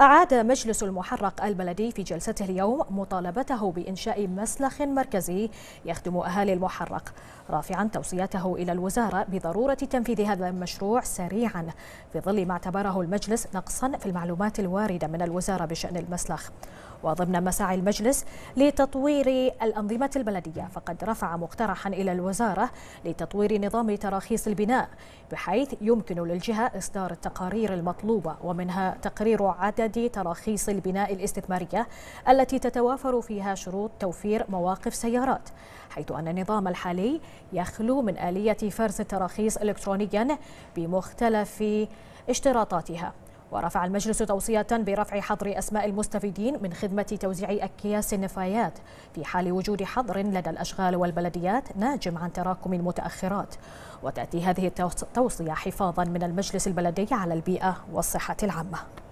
أعاد مجلس المحرق البلدي في جلسته اليوم مطالبته بإنشاء مسلخ مركزي يخدم أهالي المحرق رافعا توصيته إلى الوزارة بضرورة تنفيذ هذا المشروع سريعا في ظل ما اعتبره المجلس نقصا في المعلومات الواردة من الوزارة بشأن المسلخ وضمن مساعي المجلس لتطوير الأنظمة البلدية فقد رفع مقترحا إلى الوزارة لتطوير نظام تراخيص البناء بحيث يمكن للجهة إصدار التقارير المطلوبة ومنها تقرير عدد عدد تراخيص البناء الاستثمارية التي تتوافر فيها شروط توفير مواقف سيارات حيث أن النظام الحالي يخلو من آلية فرز التراخيص إلكترونيا بمختلف اشتراطاتها ورفع المجلس توصية برفع حظر أسماء المستفيدين من خدمة توزيع أكياس النفايات في حال وجود حظر لدى الأشغال والبلديات ناجم عن تراكم المتأخرات وتأتي هذه التوصية حفاظا من المجلس البلدي على البيئة والصحة العامة